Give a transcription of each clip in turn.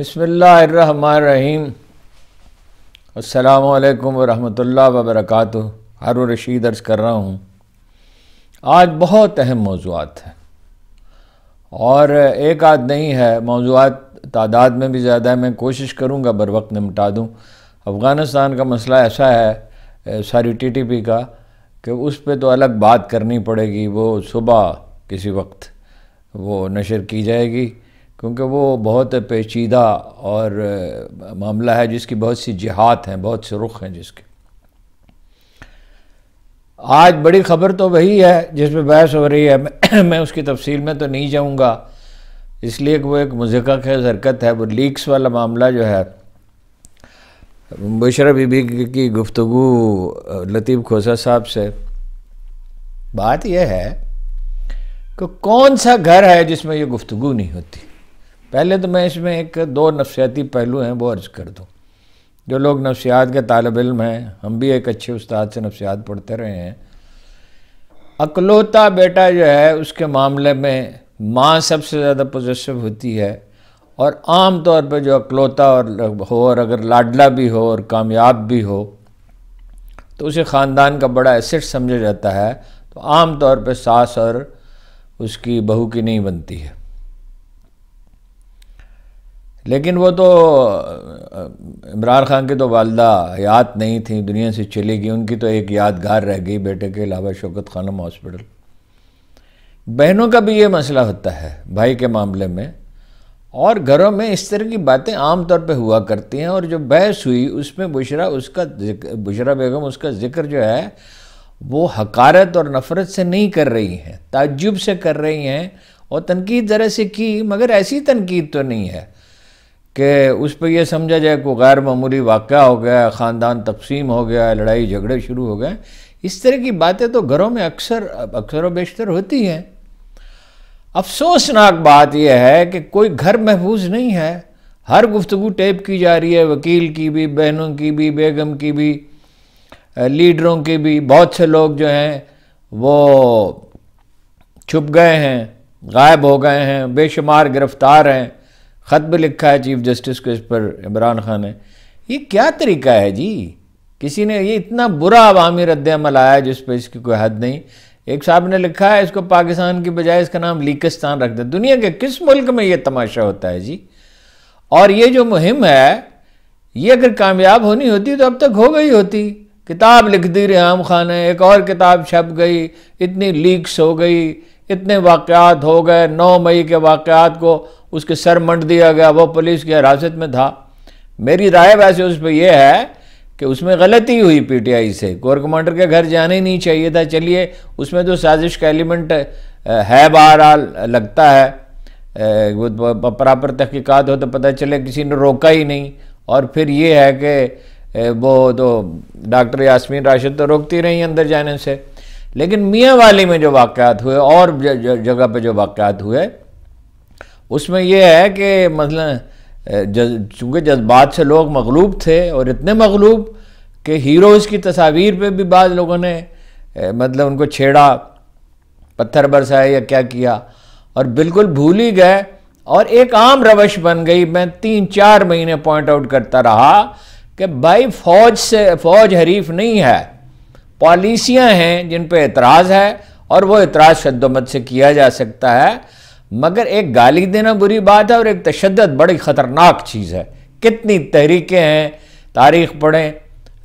बसमीम अल्लाम वरहमतुल्लाह वबरकत हर रशीद अर्ज़ कर रहा हूँ आज बहुत अहम मौजूद हैं और एक आध नहीं है मौजूद तादाद में भी ज़्यादा है मैं कोशिश करूँगा बर वक्त निपटा दूँ अफ़गानिस्तान का मसला ऐसा है सारी टी टी पी का कि उस पर तो अलग बात करनी पड़ेगी वो सुबह किसी वक्त वो नशर की जाएगी क्योंकि वो बहुत पेचीदा और मामला है जिसकी बहुत सी जिहात हैं बहुत से रुख हैं जिसके आज बड़ी ख़बर तो वही है जिस पर बहस हो रही है मैं, मैं उसकी तफसील में तो नहीं जाऊँगा इसलिए कि वो एक मुजका खेज हरकत है वो लीक्स वाला मामला जो है बशरा बीबी की गुफ्तु लतीफ़ खोसा साहब से बात यह है कि कौन सा घर है जिसमें ये गुफ्तु नहीं होती पहले तो मैं इसमें एक दो नफसियाती पहलू हैं वो अर्ज़ कर दूँ जो लोग नफसियात के तालब इम हैं हम भी एक अच्छे उस्ताद से नफसियात पढ़ते रहे हैं अकलौता बेटा जो है उसके मामले में माँ सबसे ज़्यादा पोजेसिव होती है और आम तौर पर जो अकलौता और हो और अगर लाडला भी हो और कामयाब भी हो तो उसे ख़ानदान का बड़ा एसेट समझा जाता है तो आम तौर पर सास और उसकी बहू की नहीं बनती है लेकिन वो तो इमरान ख़ान की तो वालदा याद नहीं थी दुनिया से चली गई उनकी तो एक यादगार रह गई बेटे के अलावा शौकत खानम हॉस्पिटल बहनों का भी ये मसला होता है भाई के मामले में और घरों में इस तरह की बातें आम तौर पे हुआ करती हैं और जो बहस हुई उसमें बुशरा उसका बुशरा बेगम उसका जिक्र जो है वो हकारत और नफ़रत से नहीं कर रही हैं ताजुब से कर रही हैं और तनकीद ज़रा से की मगर ऐसी तनकीद तो नहीं है कि उस पर यह समझा जाए कोई गैर मामूली वाक़ हो गया ख़ानदान तकसीम हो गया लड़ाई झगड़े शुरू हो गए इस तरह की बातें तो घरों में अक्सर अक्सर बेशतर होती हैं अफसोसनाक बात यह है कि कोई घर महफूज नहीं है हर गुफ्तु टेप की जा रही है वकील की भी बहनों की भी बेगम की भी लीडरों की भी बहुत से लोग जो हैं वो छुप गए हैं गायब हो गए हैं बेशुमार गिरफ्तार हैं ख़त भी लिखा है चीफ जस्टिस को इस पर इमरान खान ने ये क्या तरीका है जी किसी ने ये इतना बुरा अवामी रद्दमल आया जिस पर इसकी कोई हद नहीं एक साहब ने लिखा है इसको पाकिस्तान की बजाय इसका नाम लीकस्तान रख दे दुनिया के किस मुल्क में ये तमाशा होता है जी और ये जो मुहिम है ये अगर कामयाब होनी होती तो अब तक हो गई होती किताब लिख दी रियाम खान ने एक और किताब छप गई इतनी लीक्स हो गई इतने वाक़ात हो गए नौ मई के वाक़ात को उसके सर मंड दिया गया वो पुलिस की हिरासत में था मेरी राय वैसे उस पर यह है कि उसमें गलती हुई पीटीआई से कोर कमांडर के घर जाना ही नहीं चाहिए था चलिए उसमें तो साजिश का एलिमेंट है बहरहाल लगता है प्रॉपर तो बराबर तहकीक़ात हो तो पता चले किसी ने रोका ही नहीं और फिर ये है कि वो तो डॉक्टर यासमीन राशिद तो रोकती रहीं अंदर जाने से लेकिन मियाँ वाली में जो वाक़ात हुए और जगह पे जो वाक़ात हुए उसमें यह है कि मसलन चूँकि जज्बात से लोग मगलूब थे और इतने मगलूब कि हीरोज़ की तस्वीर पे भी बाद लोगों ने मतलब उनको छेड़ा पत्थर बरसाए या क्या किया और बिल्कुल भूल ही गए और एक आम रवश बन गई मैं तीन चार महीने पॉइंट आउट करता रहा कि भाई फौज से फौज हरीफ नहीं है पॉलिसियाँ हैं जिन पर एतराज़ है और वो एतराज़ शद्दोमत से किया जा सकता है मगर एक गाली देना बुरी बात है और एक तशद बड़ी ख़तरनाक चीज़ है कितनी तहरीकें हैं तारीख़ पढ़ें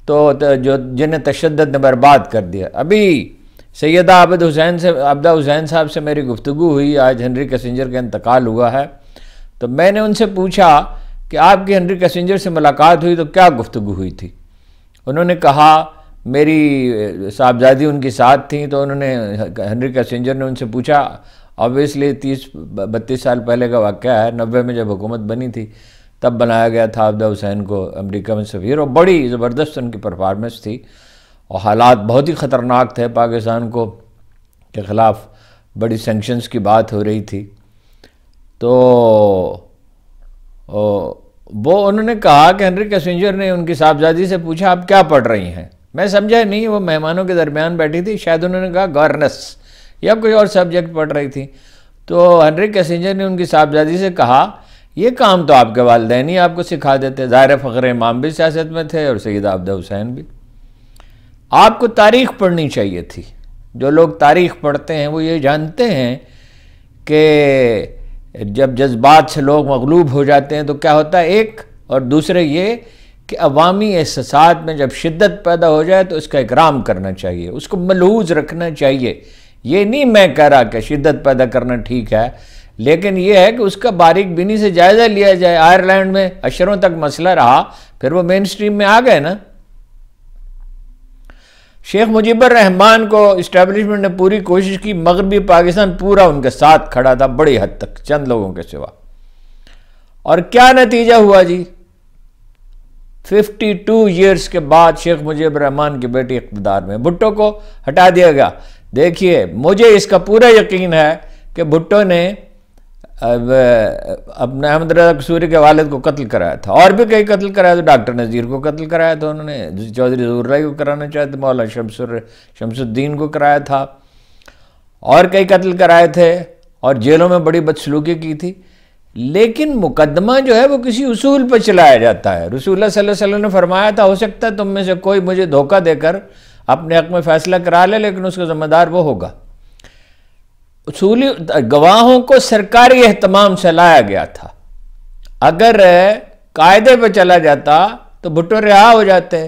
तो जो जिन्हें तशद ने बर्बाद कर दिया अभी सैदा आबद हुसैन से आबदा हुसैन साहब से मेरी गुफ्तु हुई आज हनरी कसेंजर का इंतकाल हुआ है तो मैंने उनसे पूछा कि आपकी हनरी कसेंजर से मुलाकात हुई तो क्या गुफ्तु हुई थी उन्होंने कहा मेरी साहबजादी उनकी साथ थी तो उन्होंने हनरी कैसेंजर ने उनसे पूछा ऑब्वियसली तीस बत्तीस साल पहले का वाक़ है नब्बे में जब हुकूमत बनी थी तब बनाया गया था अब्दा हुसैन को अमेरिका में सफ़ीर और बड़ी ज़बरदस्त उनकी परफॉर्मेंस थी और हालात बहुत ही ख़तरनाक थे पाकिस्तान को के ख़िलाफ़ बड़ी सेंक्शंस की बात हो रही थी तो वो उन्होंने कहा कि हेनरी कैसेंजर ने उनकी साहबजादी से पूछा आप क्या पढ़ रही हैं मैं समझा नहीं वो मेहमानों के दरमियान बैठी थी शायद उन्होंने कहा गवर्नस या कोई और सब्जेक्ट पढ़ रही थी तो हनरी कैसेंजर ने उनकी साहबजादी से कहा ये काम तो आपके वालदेन ही आपको सिखा देते ज़ाहिर फ़ख्र इमाम भी सियासत में थे और सैद आबदा हुसैन भी आपको तारीख पढ़नी चाहिए थी जो लोग तारीख पढ़ते हैं वो ये जानते हैं कि जब जज्बात से लोग मगलूब हो जाते हैं तो क्या होता है एक और दूसरे ये कि अवामी एहसास में जब शिद्दत पैदा हो जाए तो उसका इकराम करना चाहिए उसको मलूज रखना चाहिए ये नहीं मैं कह रहा कि शिद्दत पैदा करना ठीक है लेकिन यह है कि उसका बारीक बिनी से जायज़ा लिया जाए आयरलैंड में अशरों तक मसला रहा फिर वो मेन स्ट्रीम में आ गए ना शेख मुजीबर रहमान को इस्टेबलिशमेंट ने पूरी कोशिश की मगरबी पाकिस्तान पूरा उनके साथ खड़ा था बड़ी हद तक चंद लोगों के सिवा और क्या नतीजा हुआ जी फिफ्टी टू ईयर्स के बाद शेख मुजीब रहमान की बेटी इकतदार में भुट्टो को हटा दिया गया देखिए मुझे इसका पूरा यकीन है कि भुट्टो ने अपने अहमद रजा कसूरी के वालद को कत्ल कराया था और भी कई कत्ल कराया था डॉक्टर नज़ीर को कत्ल कराया था उन्होंने चौधरी जहूरलाई को कराना चाहे थे मौलाना शमसुर शमसुद्दीन को कराया था और कई कत्ल कराए थे और जेलों में बड़ी बदसलूकी की थी लेकिन मुकदमा जो है वो किसी उसूल पर चलाया जाता है रसूल सल्लल्लाहु ने फरमाया था हो सकता है तुम में से कोई मुझे धोखा देकर अपने हक में फैसला करा ले लेकिन उसका ज़िम्मेदार वो होगा उसूली गवाहों को सरकारी अहतमाम से लाया गया था अगर कायदे पर चला जाता तो भुट्टो रिहा हो जाते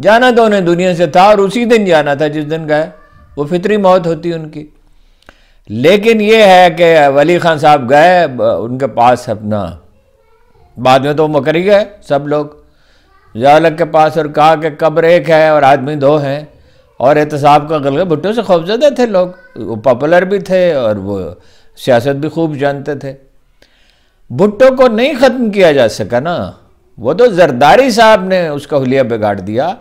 जाना तो उन्हें दुनिया से था और उसी दिन जाना था जिस दिन गए वो फितरी मौत होती उनकी लेकिन ये है कि वली खान साहब गए उनके पास अपना बाद में तो मकर ही गए सब लोग जालक के पास और कहा कि कब्र एक है और आदमी दो हैं और एहतसाब का गलगे भुट्टो से खौफजदा थे लोग वो पॉपुलर भी थे और वो सियासत भी खूब जानते थे भुट्टो को नहीं ख़त्म किया जा सका ना वो तो जरदारी साहब ने उसका हुलिया बिगाड़ दिया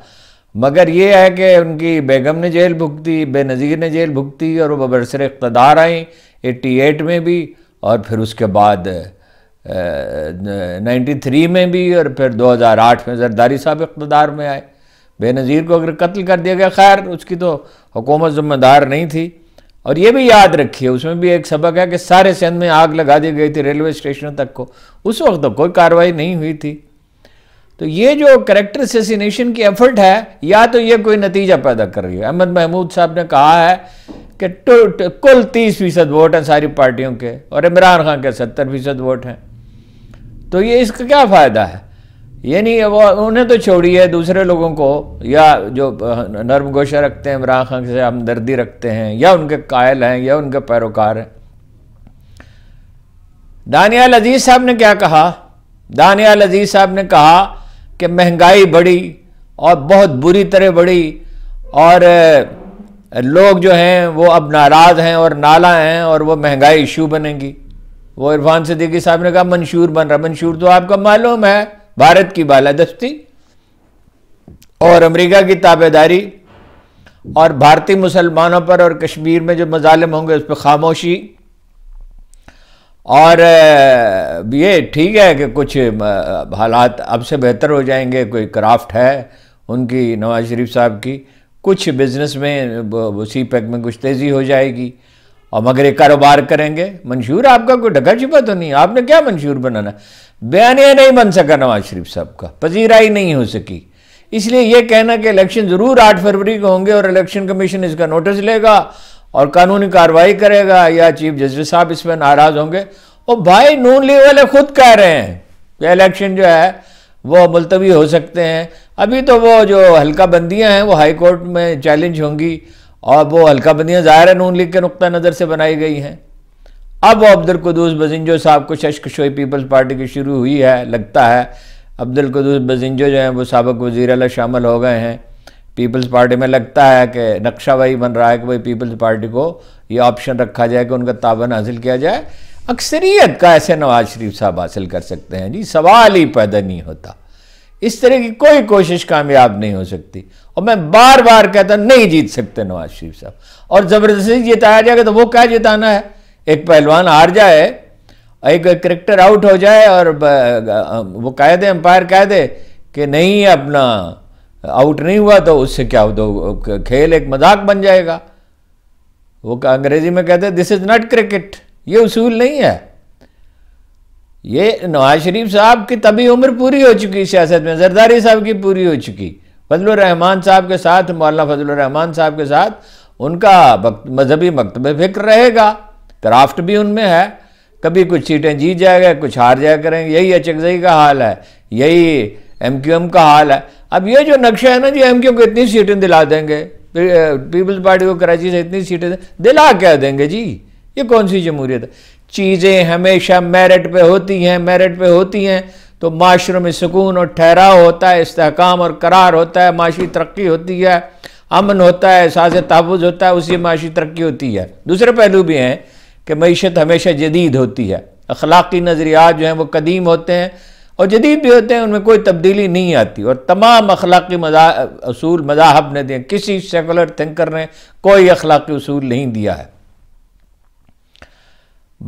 मगर ये है कि उनकी बेगम ने जेल भुगती बेनज़ीर ने जेल भुगती और वह बरसर इकतदार आई एट्टी एट में भी और फिर उसके बाद नाइन्टी थ्री में भी और फिर दो हज़ार आठ में जरदारी साहब इकतदार में आए बेनज़ीर को अगर कत्ल कर दिया गया खैर उसकी तो हुकूमत ज़िम्मेदार नहीं थी और ये भी याद रखिए उसमें भी एक सबक है कि सारे सिंध में आग लगा दी गई थी रेलवे स्टेशनों तक को उस वक्त तो कोई कार्रवाई नहीं हुई थी तो ये जो करेक्टर सेसिनेशन की एफर्ट है या तो ये कोई नतीजा पैदा कर रही है अहमद महमूद साहब ने कहा है कि कुल तीस फीसद वोट हैं सारी पार्टियों के और इमरान खान के सत्तर फीसद वोट हैं तो ये इसका क्या फ़ायदा है ये नहीं वो उन्हें तो छोड़ी है दूसरे लोगों को या जो नर्म गोशा रखते हैं इमरान खान से हमदर्दी रखते हैं या उनके कायल हैं या उनके पैरोकार हैं दानियाल अजीज़ साहब ने क्या कहा दानियाल अजीज़ साहब ने कहा कि महंगाई बढ़ी और बहुत बुरी तरह बढ़ी और लोग जो हैं वो अब नाराज़ हैं और नाला हैं और वो महंगाई इशू बनेंगी वो इरफान सदीकी साहब ने कहा मंशूर बन रहा मंशूर तो आपका मालूम है भारत की बालादस्ती और अमेरिका की ताबेदारी और भारतीय मुसलमानों पर और कश्मीर में जो मजालम होंगे उस पर खामोशी और ये ठीक है कि कुछ हालात अब से बेहतर हो जाएंगे कोई क्राफ्ट है उनकी नवाज शरीफ साहब की कुछ बिज़नेस में सी पैक में कुछ तेज़ी हो जाएगी और मगर एक कारोबार करेंगे मंशूर आपका कोई ढका छिपा तो नहीं आपने क्या मंशूर बनाना बयानिया नहीं बन सका नवाज शरीफ साहब का पजीराई नहीं हो सकी इसलिए ये कहना कि इलेक्शन ज़रूर आठ फरवरी को होंगे और इलेक्शन कमीशन इसका नोटिस लेगा और कानूनी कार्रवाई करेगा या चीफ जस्टिस साहब इसमें नाराज होंगे और भाई नून लीग वाले खुद कह रहे हैं कि इलेक्शन जो है वो मुलतवी हो सकते हैं अभी तो वो जो हल्का बंदियाँ हैं वो हाई कोर्ट में चैलेंज होंगी और वो हल्का बंदियां ज़ाहिर है नून लीग के नुक़ नज़र से बनाई गई हैं अब वो अब्दुल बजिंजो साहब को शशक शोई पीपल्स पार्टी की शुरू हुई है लगता है अब्दुलकदूस बजिंजो जो हैं वो सबक वज़ी अल शामिल हो गए हैं पीपल्स पार्टी में लगता है कि नक्शा वही बन रहा है कि भाई पीपल्स पार्टी को ये ऑप्शन रखा जाए कि उनका ताबन हासिल किया जाए अक्सरियत का ऐसे नवाज शरीफ साहब हासिल कर सकते हैं जी सवाल ही पैदा नहीं होता इस तरह की कोई कोशिश कामयाब नहीं हो सकती और मैं बार बार कहता नहीं जीत सकते नवाज शरीफ साहब और ज़बरदस्ती जिताया जाएगा तो वो क्या जिताना है एक पहलवान हार जाए एक क्रिकेटर आउट हो जाए और वो कह दे अंपायर कह दे कि नहीं अपना आउट नहीं हुआ तो उससे क्या हो तो खेल एक मजाक बन जाएगा वो अंग्रेजी में कहते हैं दिस इज़ नॉट क्रिकेट ये उसूल नहीं है ये नवाज शरीफ साहब की तभी उम्र पूरी हो चुकी सियासत में जरदारी साहब की पूरी हो चुकी फजल रहमान साहब के साथ मौलाना फजल रहमान साहब के साथ उनका मजहबी मकतब फिक्र रहेगा क्राफ्ट भी उनमें है कभी कुछ सीटें जीत जाएगा कुछ हार जाया करेंगे यही एच का हाल है यही एम का हाल है अब ये जो नक्शा है ना जी एम क्यू को इतनी सीटें दिला देंगे पीपल्स पार्टी को कराची से इतनी सीटें दिला क्या देंगे जी ये कौन सी जमहूरियत है चीज़ें हमेशा मेरिट पे होती हैं मेरिट पे होती हैं तो माशरों में सुकून और ठहराव होता है इस्तेकाम और करार होता है माशी तरक्की होती है अमन होता है साज तहफ़ होता है उसी माशी तरक्की होती है दूसरे पहलू भी हैं कि मीशत हमेशा जदीद होती है अखलाकी नज़रियात जो हैं वो कदीम होते हैं और जदीद भी होते हैं उनमें कोई तब्दीली नहीं आती और तमाम अखलाकी मजा असूल मजाहब ने दिए किसी सेकुलर थिंकर ने कोई अखलाकी असूल नहीं दिया है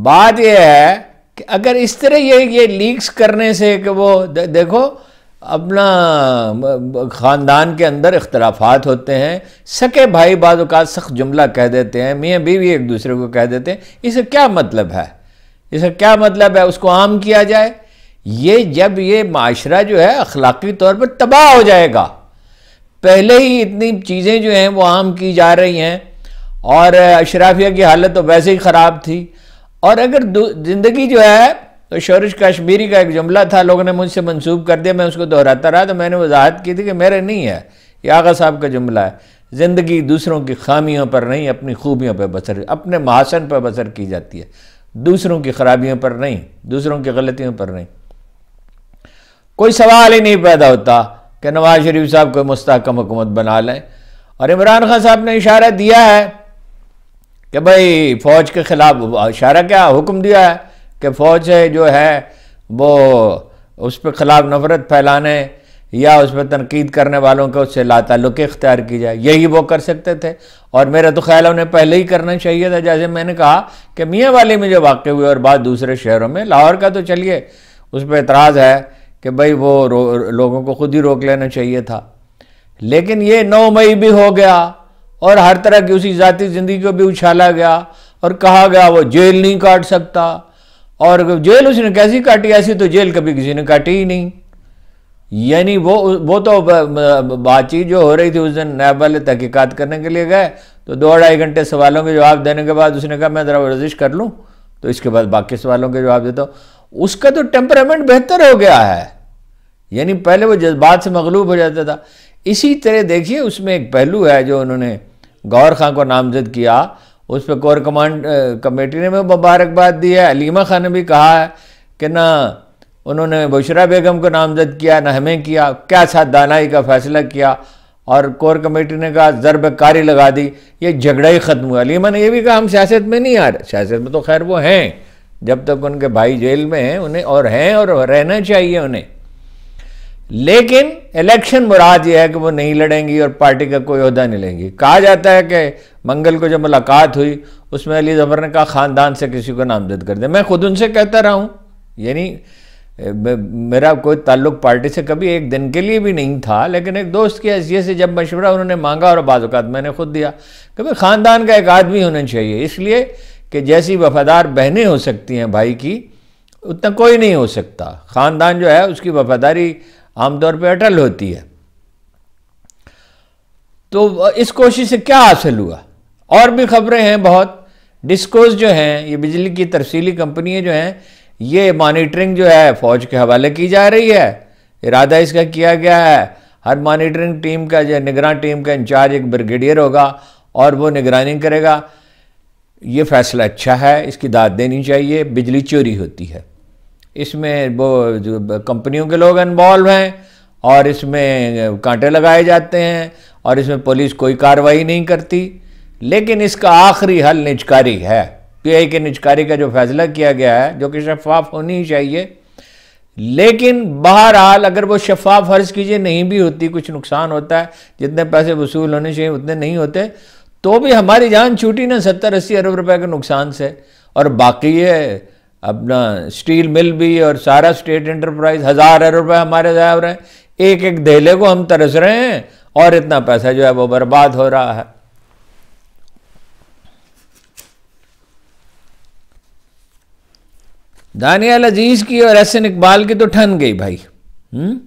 बात यह है कि अगर इस तरह ये ये लीक्स करने से कि वो दे, देखो अपना ख़ानदान के अंदर इख्तलाफात होते हैं सके भाई बाज़ात सख्त जुमला कह देते हैं मियाँ बीवी एक दूसरे को कह देते हैं इसे क्या मतलब है इसे क्या मतलब है उसको आम किया जाए ये जब ये माशरा जो है अखलाकी तौर पर तबाह हो जाएगा पहले ही इतनी चीज़ें जो हैं वो आम की जा रही हैं और अशराफिया की हालत तो वैसे ही ख़राब थी और अगर ज़िंदगी जो है तो शोरश कश्मीरी का एक जुमला था लोगों ने मुझसे मंसूब कर दिया मैं उसको दोहराता रहा तो मैंने वजाहत की थी कि मेरे नहीं है ये आगा साहब का जुमला है ज़िंदगी दूसरों की खामियों पर नहीं अपनी खूबियों पर बसर अपने महासन पर बसर की जाती है दूसरों की खराबियों पर नहीं दूसरों की गलतियों पर नहीं कोई सवाल ही नहीं पैदा होता कि नवाज शरीफ साहब कोई मुस्तकम हुकूमत बना लें और इमरान खान साहब ने इशारा दिया है कि भाई फ़ौज के ख़िलाफ़ इशारा क्या हुक्म दिया है कि फ़ौज जो है वो उस पर ख़िलाफ़ नफरत फैलाने या उस पर तनकीद करने वालों को उससे लातल्लुक इख्तियार की जाए यही वो कर सकते थे और मेरा तो ख्याल उन्हें पहले ही करना चाहिए था जैसे मैंने कहा कि मियाँ वाले में जो वाक़ हुए और बात दूसरे शहरों में लाहौर का तो चलिए उस पर एतराज़ है कि भाई वो लोगों को खुद ही रोक लेना चाहिए था लेकिन ये नौ मई भी हो गया और हर तरह की उसी जाति ज़िंदगी को भी उछाला गया और कहा गया वो जेल नहीं काट सकता और जेल उसने कैसी काटी ऐसी तो जेल कभी किसी ने काटी ही नहीं यानी वो वो तो बातचीत जो हो रही थी उस दिन नैब वाले तहकीक़ात करने के लिए गए तो दो ढाई घंटे सवालों के जवाब देने के बाद उसने कहा मैं ज़रा वर्जिश कर लूँ तो इसके बाद बाकी सवालों के जवाब देता हूँ उसका तो टेम्परामेंट बेहतर हो गया है यानी पहले वो जज्बात से मगलूब हो जाता था इसी तरह देखिए उसमें एक पहलू है जो उन्होंने गौर खां को नामजद किया उस पर कोर कमांड कमेटी ने भी मुबारकबाद दी है अलीमा खान ने भी कहा है कि ना उन्होंने बुशरा बेगम को नामजद किया ना हमें किया क्या साथ दानाई का फैसला किया और कोर कमेटी ने कहा जरबकारी लगा दी ये झगड़ा ही ख़त्म हुआ अलीमा ने यह भी कहा हम सियासत में नहीं आ रहे सियासत में तो खैर वो हैं जब तक उनके भाई जेल में हैं उन्हें और हैं और रहना चाहिए उन्हें लेकिन इलेक्शन मुराद यह है कि वो नहीं लड़ेंगी और पार्टी का कोई अहदा नहीं लेंगी कहा जाता है कि मंगल को जब मुलाकात हुई उसमें अली जफर ने कहा ख़ानदान से किसी को नामजद कर दे मैं खुद उनसे कहता रहा हूँ यानी मेरा कोई ताल्लुक पार्टी से कभी एक दिन के लिए भी नहीं था लेकिन एक दोस्त की हैसियत से जब मशवरा उन्होंने मांगा और बाज़ात मैंने खुद दिया कभी ख़ानदान का एक आदमी होना चाहिए इसलिए कि जैसी वफादार बहनें हो सकती हैं भाई की उतना कोई नहीं हो सकता ख़ानदान जो है उसकी वफादारी आमतौर पर अटल होती है तो इस कोशिश से क्या हासिल हुआ और भी खबरें हैं बहुत डिस्कोज जो हैं ये बिजली की तरसीली कंपनियाँ जो हैं ये मॉनिटरिंग जो है फ़ौज के हवाले की जा रही है इरादा इसका किया गया है हर मॉनिटरिंग टीम का जो निगरान टीम का इंचार्ज एक ब्रिगेडियर होगा और वो निगरानी करेगा ये फ़ैसला अच्छा है इसकी दाद देनी चाहिए बिजली चोरी होती है इसमें वो जो कंपनियों के लोग इन्वॉल्व हैं और इसमें कांटे लगाए जाते हैं और इसमें पुलिस कोई कार्रवाई नहीं करती लेकिन इसका आखिरी हल निचकारी है पी आई के निचकारी का जो फैसला किया गया है जो कि शफाफ होनी ही चाहिए लेकिन बहरहाल अगर वो शफाफ फर्ज कीजिए नहीं भी होती कुछ नुकसान होता है जितने पैसे वसूल होने चाहिए उतने नहीं होते तो भी हमारी जान छूटी ना सत्तर अस्सी अरब रुपए के नुकसान से और बाकी है अपना स्टील मिल भी और सारा स्टेट इंटरप्राइज हज़ार अरब रुपए हमारे ज़ाया हो रहे हैं एक एक धेले को हम तरस रहे हैं और इतना पैसा जो है वो बर्बाद हो रहा है दानियाल अजीज़ की और एन इकबाल की तो ठन गई भाई हुँ? हम्म?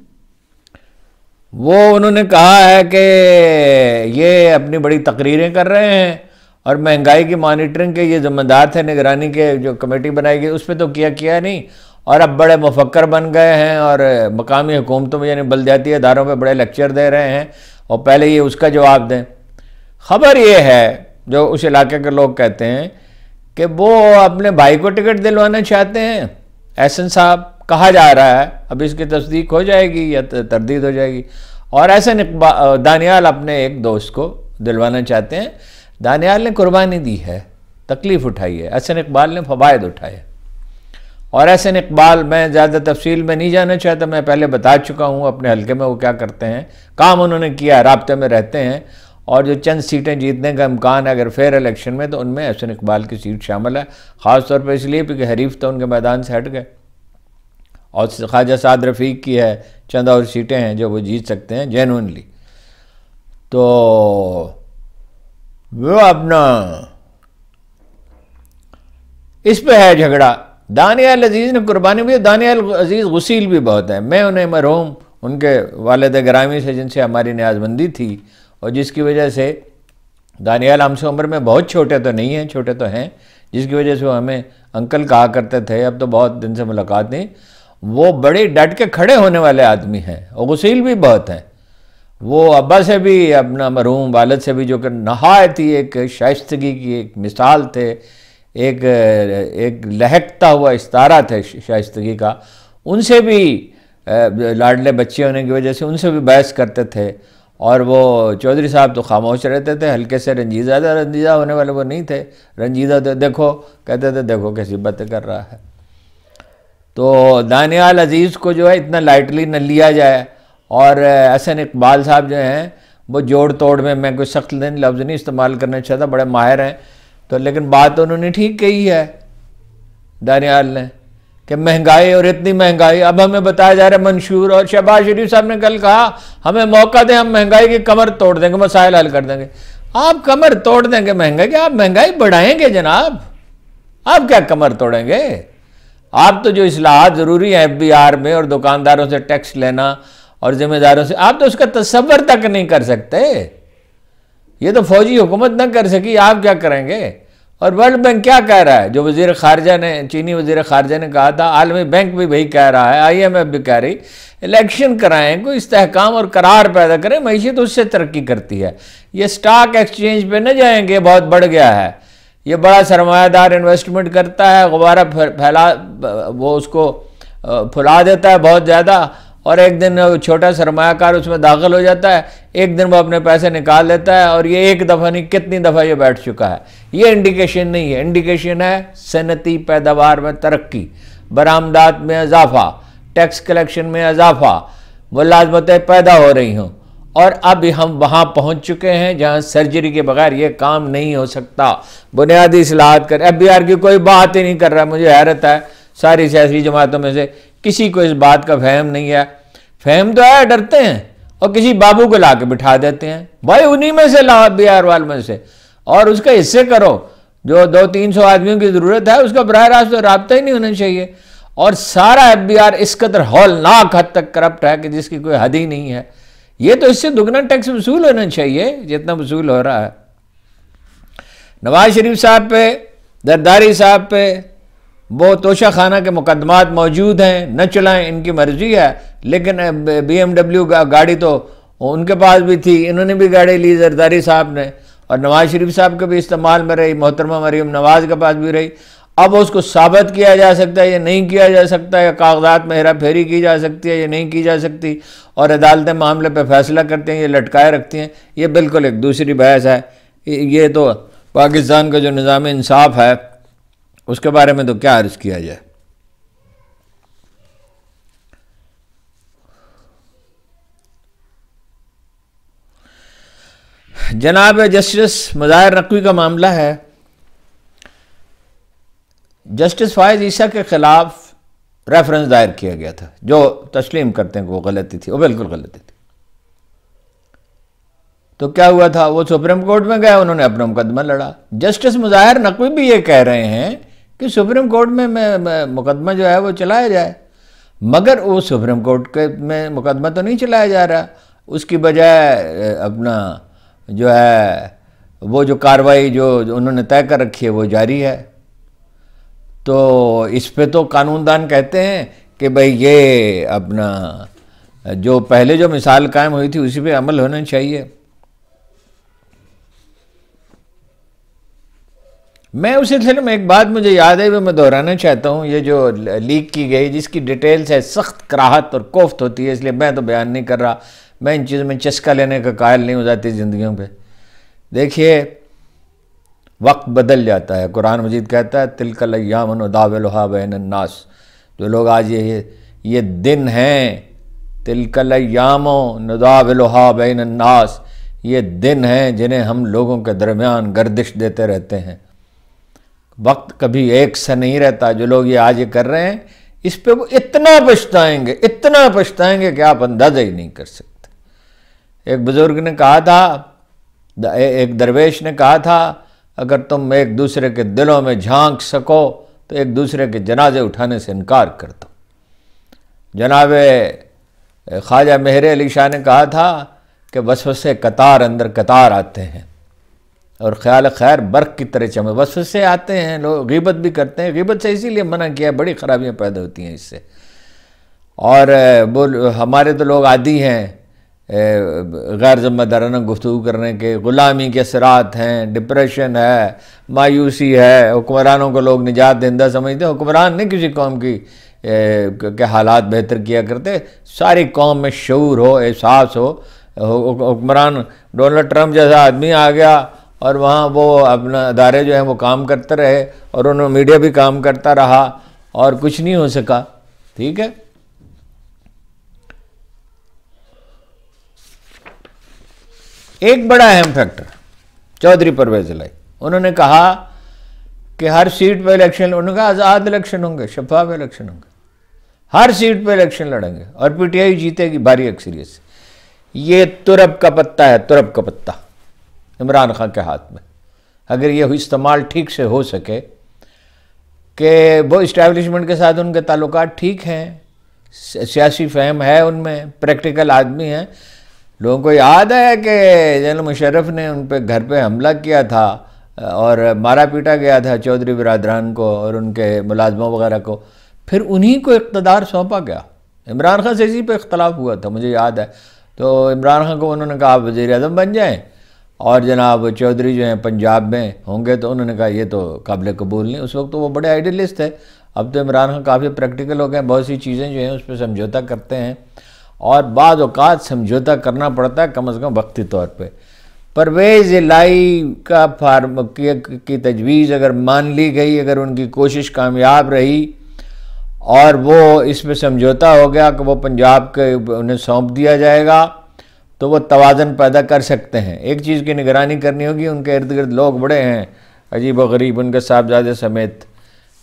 वो उन्होंने कहा है कि ये अपनी बड़ी तकरीरें कर रहे हैं और महंगाई की मॉनिटरिंग के ये जिम्मेदार थे निगरानी के जो कमेटी बनाई गई उस पर तो किया किया नहीं और अब बड़े मुफक्र बन गए हैं और मकामी हुकूमतों में यानी बलदियाती इदारों पर बड़े लेक्चर दे रहे हैं और पहले ये उसका जवाब दें खबर ये है जो उस इलाके के लोग कहते हैं कि वो अपने भाई को टिकट दिलवाना चाहते हैं एहसन साहब कहा जा रहा है अब इसकी तस्दीक हो जाएगी या तरदीद हो जाएगी और ऐसे दानियाल अपने एक दोस्त को दिलवाना चाहते हैं दानियाल ने कुर्बानी दी है तकलीफ़ उठाई है ऐसे इकबाल ने फ़वाद उठाए और ऐसे इकबाल मैं ज़्यादा तफसील में नहीं जाना चाहता मैं पहले बता चुका हूँ अपने हलके में वो क्या करते हैं काम उन्होंने किया रबते में रहते हैं और जो चंद सीटें जीतने का इम्कान है अगर फेयर इलेक्शन में तो उनमें एहसन इकबाल की सीट शामिल है ख़ासतौर पर इसलिए क्योंकि हरीफ तो उनके मैदान से हट गए और ख्वाजा साद रफ़ीक की है चंद और सीटें हैं जो वो जीत सकते हैं जेनुनली तो वो अपना इस पे है झगड़ा दानियाल अजीज़ ने कुर्बानी भी दानियाल अजीज़ गसील भी बहुत है मैं उन्हें मरहूम उनके वालद ग्रामी से जिनसे हमारी न्याजमंदी थी और जिसकी वजह से दानियाल हमसे उम्र में बहुत छोटे तो नहीं हैं छोटे तो हैं जिसकी वजह से वो हमें अंकल कहा करते थे अब तो बहुत दिन से मुलाकात नहीं वो बड़े डट के खड़े होने वाले आदमी हैं और गसील भी बहुत हैं वो अब्बा से भी अपना मरूम वालद से भी जो कि नहायत ही एक शाइस्तगी की एक मिसाल थे एक एक लहकता हुआ इस्तारा थे शाइस्तगी का उनसे भी लाडले बच्चे होने की वजह से उनसे भी बहस करते थे और वो चौधरी साहब तो खामोश रहते थे हल्के से रंजीदा रंजीदा होने वाले वो नहीं थे रंजीदा तो देखो कहते थे देखो कैसी बातें कर रहा है तो दानियाल अज़ीज़ को जो है इतना लाइटली न लिया जाए और हसन इकबाल साहब जो हैं वो जोड़ तोड़ में मैं कोई सख्त दिन लफ्ज़ नहीं इस्तेमाल करना चाहता बड़े माहिर हैं तो लेकिन बात तो उन्होंने ठीक कही है दानियाल ने कि महंगाई और इतनी महंगाई अब हमें बताया जा रहा है मंशूर और शहबाज शरीफ साहब ने कल कहा हमें मौका दें हम महंगाई की कमर तोड़ देंगे मसाइल हल कर देंगे आप कमर तोड़ देंगे महंगाई के आप महंगाई बढ़ाएंगे जनाब आप क्या कमर तोड़ेंगे आप तो जो इसलाहत ज़रूरी है एफ में और दुकानदारों से टैक्स लेना और ज़िम्मेदारों से आप तो उसका तस्वर तक नहीं कर सकते ये तो फौजी हुकूमत ना कर सकी आप क्या करेंगे और वर्ल्ड बैंक क्या कह रहा है जो वजीर खारजा ने चीनी वजीर खारजा ने कहा था आलमी बैंक भी वही कह रहा है आई एम एफ भी कह रही इलेक्शन कराएं कोई इस्तेकाम और करार पैदा करें मीशत उससे तरक्की करती है ये स्टॉक एक्सचेंज पे न जाएंगे बहुत बढ़ गया है ये बड़ा सरमायादार इन्वेस्टमेंट करता है गुब्बारा फैला वो उसको फुला देता है बहुत ज़्यादा और एक दिन छोटा सरमाकार उसमें दाखिल हो जाता है एक दिन वो अपने पैसे निकाल लेता है और ये एक दफ़ा नहीं कितनी दफ़ा ये बैठ चुका है ये इंडिकेशन नहीं है इंडिकेशन है सनती पैदावार में तरक्की बरामदात में इजाफा टैक्स कलेक्शन में इजाफा मुलाजमतें पैदा हो रही हों और अब हम वहाँ पहुँच चुके हैं जहाँ सर्जरी के बगैर ये काम नहीं हो सकता बुनियादी सलाहत कर एफ की कोई बात ही नहीं कर रहा मुझे हैरत है सारी सियासी जमातों में से किसी को इस बात का फहम नहीं है फहम तो है डरते हैं और किसी बाबू को ला के बिठा देते हैं भाई उन्हीं में से ला बी आर वाल में से और उसका हिस्से करो जो दो तीन सौ आदमियों की ज़रूरत है उसका बरह रास्त तो रबता ही नहीं होना चाहिए और सारा एफ बी आर इस कदर हौलनाक हद तक करप्ट है कि जिसकी कोई हद ही नहीं है ये तो इससे दुगना टैक्स वसूल होना चाहिए जितना वसूल हो रहा है नवाज शरीफ साहब पे दरदारी साहब पे वो तोशा खाना के मुकदमात मौजूद हैं न चलाएं इनकी मर्जी है लेकिन बी एम डब्ल्यू गाड़ी तो उनके पास भी थी इन्होंने भी गाड़ी ली जरदारी साहब ने और नवाज शरीफ साहब के भी इस्तेमाल में रही मोहतरमा मरीम नवाज के पास भी रही अब उसको साबित किया जा सकता है या नहीं किया जा सकता या कागजात में हेरा फेरी की जा सकती है या नहीं की जा सकती और अदालतें मामले पर फैसला करती हैं ये लटकाए रखती हैं ये बिल्कुल एक दूसरी बहस है ये तो पाकिस्तान का जो निज़ाम इंसाफ है उसके बारे में तो क्या अर्ज़ किया जाए जनाब जस्टिस मज़ाहिर नकवी का मामला है जस्टिस फायज ईसा के ख़िलाफ़ रेफरेंस दायर किया गया था जो तस्लीम करते हैं वो गलती थी वो बिल्कुल गलती थी तो क्या हुआ था वो सुप्रीम कोर्ट में गया उन्होंने अपना मुकदमा लड़ा जस्टिस मुजाहिर नकवी भी ये कह रहे हैं कि सुप्रीम कोर्ट में मैं, मैं मुकदमा जो है वो चलाया जाए मगर वो सुप्रीम कोर्ट के में मुकदमा तो नहीं चलाया जा रहा उसकी बजाय अपना जो है वो जो कार्रवाई जो, जो उन्होंने तय कर रखी है वो जारी है तो इस पे तो कानूनदान कहते हैं कि भाई ये अपना जो पहले जो मिसाल कायम हुई थी उसी पे अमल होना चाहिए मैं उस सिलसिले में एक बात मुझे याद है वो मैं दोहराना चाहता हूँ ये जो लीक की गई जिसकी डिटेल्स है सख्त कराहत और कोफ्त होती है इसलिए मैं तो बयान नहीं कर रहा मैं इन चीज़ों में चस्का लेने का कायल नहीं हो जाती ज़िंदगियों पे देखिए वक्त बदल जाता है कुरान मजीद कहता है तिलकल यामन दावलहा बैनन्नास जो लोग आज ये ये दिन हैं तिलकल यामो नदावलहा बैनन्नास ये दिन हैं जिन्हें हम लोगों के दरमियान गर्दिश देते रहते हैं वक्त कभी एक सा नहीं रहता जो लोग ये आज ये कर रहे हैं इस पे वो इतना पछताएंगे इतना पछताएंगे कि आप अंदाज़ा ही नहीं कर सकते एक बुज़ुर्ग ने कहा था एक दरवेश ने कहा था अगर तुम एक दूसरे के दिलों में झांक सको तो एक दूसरे के जनाजे उठाने से इनकार कर दो जनाब ख्वाजा मेहर अली शाह ने कहा था कि वसे कतार अंदर कतार आते हैं और ख्याल खैर बर्क की तरह चमे वसे आते हैं लोग गीबत भी करते हैं गिबत से इसीलिए मना किया बड़ी खराबियाँ पैदा होती हैं इससे और वो हमारे तो लोग आदि हैं गैर ज़िम्मेदाराना गुफ्तु करने के ग़ुलामी के असरात हैं डिप्रेशन है मायूसी है हुक्मरानों को लोग निजात दिंदा समझते हैं हुक्मरान ने किसी कौम की के हालात बेहतर किया करते सारी कौम में शूर हो एहसास हो हुक्मरान डोनाल्ड ट्रंप जैसा आदमी आ गया और वहाँ वो अपना अदारे जो हैं वो काम करते रहे और उन्होंने मीडिया भी काम करता रहा और कुछ नहीं हो सका ठीक है एक बड़ा अहम फैक्टर चौधरी परवेज लाई उन्होंने कहा कि हर सीट पर इलेक्शन उन्होंने कहा आज़ाद इलेक्शन होंगे शफाफ इलेक्शन होंगे हर सीट पर इलेक्शन लड़ेंगे और पीटीआई जीतेगी भारी अक्सरियत से ये तुरब का पत्ता है तुरब का पत्ता इमरान खान के हाथ में अगर ये इस्तेमाल ठीक से हो सके कि वो इस्टेब्लिशमेंट के साथ उनके ताल्लुक ठीक हैं सियासी फहम है उनमें प्रैक्टिकल आदमी हैं लोगों को याद है कि जनरल मुशरफ ने उन पर घर पे हमला किया था और मारा पीटा गया था चौधरी बरदरान को और उनके मुलाजमों वगैरह को फिर उन्हीं को इकतदार सौंपा गया इमरान खान से इसी पर इख्तलाफ हुआ था मुझे याद है तो इमरान खान को उन्होंने कहा आप वज़ी अजम बन जाएँ और जनाब चौधरी जो हैं पंजाब में होंगे तो उन्होंने कहा ये तो काबिल कबूल नहीं उस वक्त तो वो बड़े आइडियलिस्ट थे अब तो इमरान खान काफ़ी प्रैक्टिकल हो गए बहुत सी चीज़ें जो हैं उस पर समझौता करते हैं और बाद अवत समझौता करना पड़ता है कम अज़ कम वक्ती तौर पर परवेज़ लाई का फार्म की तजवीज़ अगर मान ली गई अगर उनकी कोशिश कामयाब रही और वो इस पर समझौता हो गया कि वो पंजाब के उन्हें सौंप दिया जाएगा तो वो तोज़न पैदा कर सकते हैं एक चीज़ की निगरानी करनी होगी उनके इर्द गिर्द लोग बड़े हैं अजीब व गरीब उनके साहबजादे समेत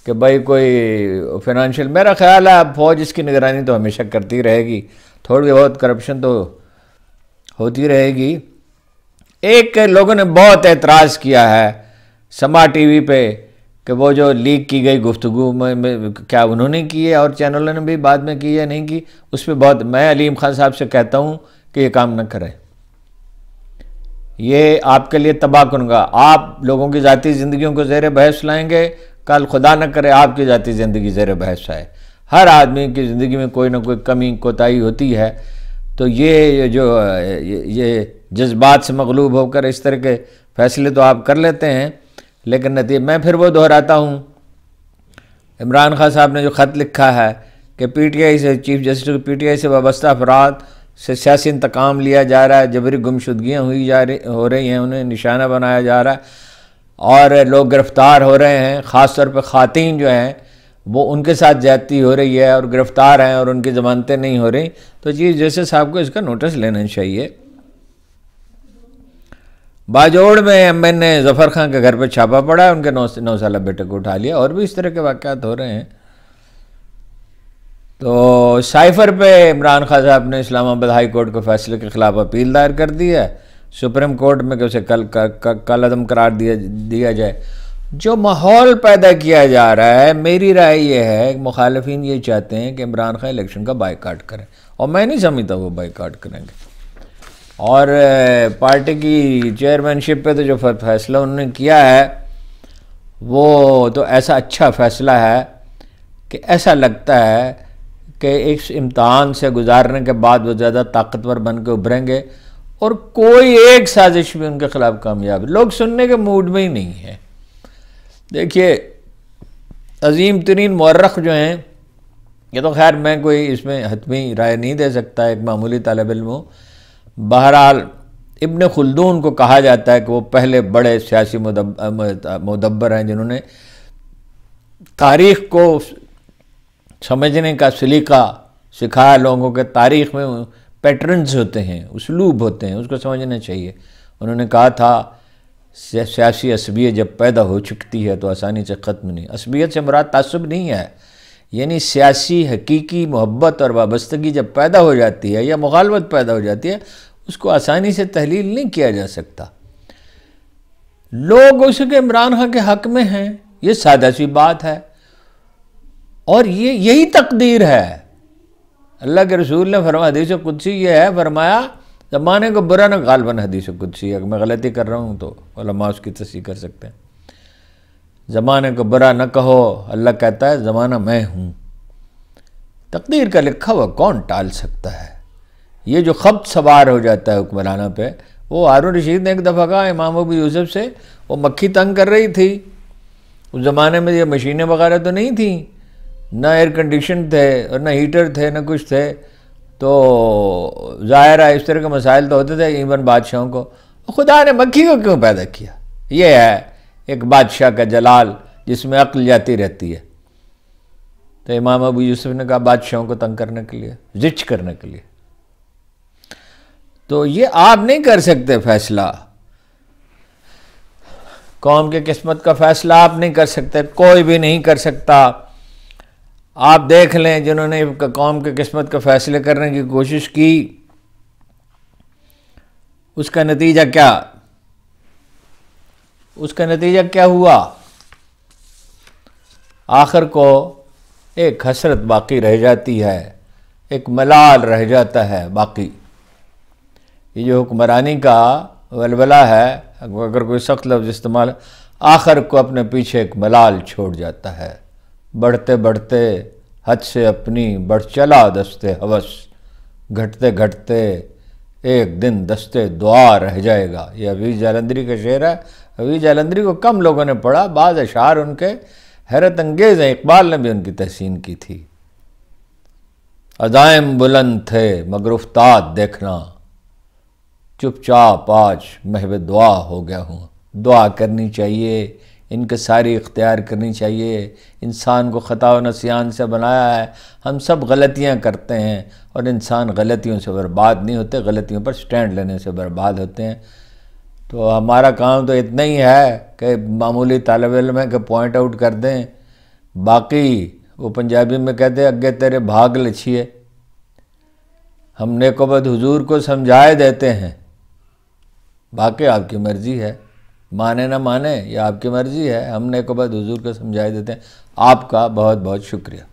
कि भाई कोई फिनंशियल मेरा ख्याल है फ़ौज इसकी निगरानी तो हमेशा करती रहेगी थोड़ी बहुत करप्शन तो होती रहेगी एक लोगों ने बहुत एतराज़ किया है समा टीवी पे कि वो जो लीक की गई गुफ्तु में, में क्या उन्होंने की है और चैनलों ने भी बाद में की या नहीं की उस पर बहुत मैं अलीम खान साहब से कहता हूँ कि ये काम ना करें ये आपके लिए तबाह करूँगा आप लोगों की ज़ाती ज़िंदगियों को जेर बहस लाएंगे कल खुदा न करे आपकी ज़ाती ज़िंदगी ज़र बहस है हर आदमी की ज़िंदगी में कोई ना कोई कमी कोताही होती है तो ये जो ये जज्बात से मगलूब होकर इस तरह के फैसले तो आप कर लेते हैं लेकिन नतीजे मैं फिर वो दोहराता हूँ इमरान खान साहब ने जो ख़त लिखा है कि पी टी आई से chief justice P T I से वाबस्ता अफराद से सियासी इंतकाम लिया जा रहा है जबरी गुमशुदगियाँ हुई जा रही हो रही हैं उन्हें निशाना बनाया जा रहा है और लोग गिरफ़्तार हो रहे हैं ख़ास तौर पर ख़ातन जो हैं वो उनके साथ ज्यादती हो रही है और गिरफ़्तार हैं और उनकी ज़मानतें नहीं हो रही तो जी जैसे साहब को इसका नोटिस लेना चाहिए बाजोड़ में एम एन ने जफ़र ख़ान के घर पर छापा पड़ा उनके नौ नौ साल बेटे को उठा लिया और भी इस तरह के वाक़ात हो रहे हैं तो साइफर पे इमरान खान साहब ने इस्लामाबाद हाई कोर्ट के फैसले के ख़िलाफ़ अपील दायर कर दी है सुप्रीम कोर्ट में कि उसे कल कल अदम करार दिया दिया जाए जो माहौल पैदा किया जा रहा है मेरी राय यह है मुखालफी ये चाहते हैं कि इमरान खान इलेक्शन का बाईकाट करें और मैं नहीं समझता वो बाईकाट करेंगे और पार्टी की चेयरमैनशिप पे तो जो फैसला उन्होंने किया है वो तो ऐसा अच्छा फैसला है कि ऐसा लगता है कि इस इम्तहान से गुजारने के बाद वो ज़्यादा ताकतवर बन के उभरेंगे और कोई एक साजिश भी उनके खिलाफ कामयाब लोग सुनने के मूड में ही नहीं है देखिए अजीम तरीन मर्रख जो हैं ये तो खैर मैं कोई इसमें हतमी राय नहीं दे सकता एक मामूली तलब इम हूँ बहरहाल इब्न खुलदून को कहा जाता है कि वो पहले बड़े सियासी मुदब्बर हैं जिन्होंने तारीख़ को समझने का सलीका सिखाया लोगों के तारीख़ में पैटर्न्स होते हैं उसलूब होते हैं उसको समझना चाहिए उन्होंने कहा था सियासी असबियत जब पैदा हो चुकती है तो आसानी से ख़त्म नहीं असबियत से मुराद तसब नहीं है यानी सियासी हकीकी मोहब्बत और वाबस्तगी जब पैदा हो जाती है या मुखालबत पैदा हो जाती है उसको आसानी से तहलील नहीं किया जा सकता लोग उसके इमरान खां के हक में हैं ये सादा सी बात है और ये यही तकदीर है अल्लाह के रसूल ने फरमा हदीस कुदसी ये है फरमाया ज़माने को बुरा ना गालबन हदीस कुदसी अगर मैं गलती कर रहा हूँ तो वलमा उसकी तस्ी कर सकते हैं ज़माने को बुरा न कहो अल्लाह कहता है ज़माना मैं हूँ तकदीर का लिखा हुआ कौन टाल सकता है ये जो खपत सवार हो जाता है हुक्मराना पे वो हारून रशीद ने एक दफ़ा कहा इमाम अबू यूसुफ से वो मक्खी तंग कर रही थी उस ज़माने में ये मशीनें वगैरह तो नहीं थी ना एयर कंडीशन थे और ना हीटर थे ना कुछ थे तो ज़ाहिर है इस तरह के मसाइल तो होते थे इवन बादशाहों को खुदा ने मक्खी को क्यों पैदा किया ये है एक बादशाह का जलाल जिसमें अक्ल जाती रहती है तो इमाम अबू यूसुफ ने कहा बादशाहों को तंग करने के लिए जिच करने के लिए तो ये आप नहीं कर सकते फैसला कौम के किस्मत का फैसला आप नहीं कर सकते कोई भी नहीं कर सकता आप देख लें जिन्होंने कौम के किस्मत के फैसले करने की कोशिश की उसका नतीजा क्या उसका नतीजा क्या हुआ आखिर को एक हसरत बाकी रह जाती है एक मलाल रह जाता है बाकी ये जो हुक्मरानी का वलवला है अगर कोई सख्त लफ्ज़ इस्तेमाल आखिर को अपने पीछे एक मलाल छोड़ जाता है बढ़ते बढ़ते हद से अपनी बढ़ चला दस्ते हवस घटते घटते एक दिन दस्ते दुआ रह जाएगा ये अभी जालंधरी का शेर है अभी जालंधरी को कम लोगों ने पढ़ा बाज़ अशार उनके हैरत अंगेज़ हैं इकबाल ने भी उनकी तहसीन की थी अजायम बुलंद थे मगर उफ्ताद देखना चुपचाप आज महवे दुआ हो गया हूँ दुआ करनी चाहिए इनके सारी इख्तियार करनी चाहिए इंसान को ख़ता व नसियान से बनाया है हम सब गलतियाँ करते हैं और इंसान गलतियों से बर्बाद नहीं होते गलतियों पर स्टैंड लेने से बर्बाद होते हैं तो हमारा काम तो इतना ही है कि मामूली तालब इलम है कि पॉइंट आउट कर दें बाकी वो पंजाबी में कहते हैं अगे तेरे भाग लछिए हम नेकोबद हुजूर को समझाए देते हैं बाकी आपकी मर्ज़ी है माने ना माने ये आपकी मर्ज़ी है हमने को बस हजूर को समझाई देते हैं आपका बहुत बहुत शुक्रिया